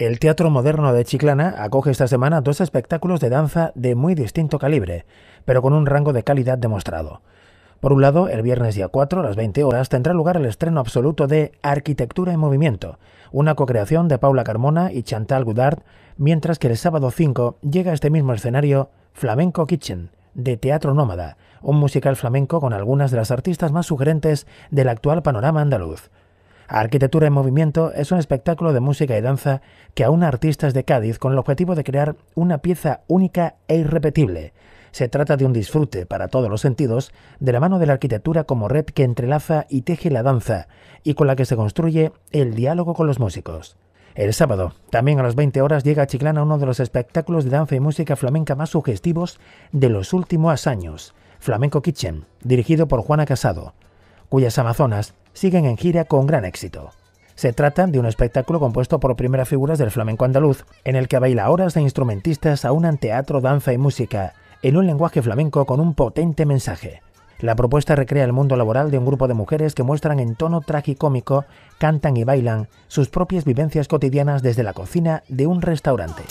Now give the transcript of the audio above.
El Teatro Moderno de Chiclana acoge esta semana dos espectáculos de danza de muy distinto calibre, pero con un rango de calidad demostrado. Por un lado, el viernes día 4 a las 20 horas tendrá lugar el estreno absoluto de Arquitectura en Movimiento, una cocreación de Paula Carmona y Chantal Goudard, mientras que el sábado 5 llega a este mismo escenario Flamenco Kitchen, de Teatro Nómada, un musical flamenco con algunas de las artistas más sugerentes del actual panorama andaluz. Arquitectura en Movimiento es un espectáculo de música y danza que aúna artistas de Cádiz con el objetivo de crear una pieza única e irrepetible. Se trata de un disfrute para todos los sentidos de la mano de la arquitectura como red que entrelaza y teje la danza y con la que se construye el diálogo con los músicos. El sábado, también a las 20 horas, llega a Chiclana uno de los espectáculos de danza y música flamenca más sugestivos de los últimos años, Flamenco Kitchen, dirigido por Juana Casado cuyas Amazonas siguen en gira con gran éxito. Se trata de un espectáculo compuesto por primeras figuras del flamenco andaluz, en el que baila horas de instrumentistas aunan teatro, danza y música, en un lenguaje flamenco con un potente mensaje. La propuesta recrea el mundo laboral de un grupo de mujeres que muestran en tono tragicómico, cantan y bailan sus propias vivencias cotidianas desde la cocina de un restaurante.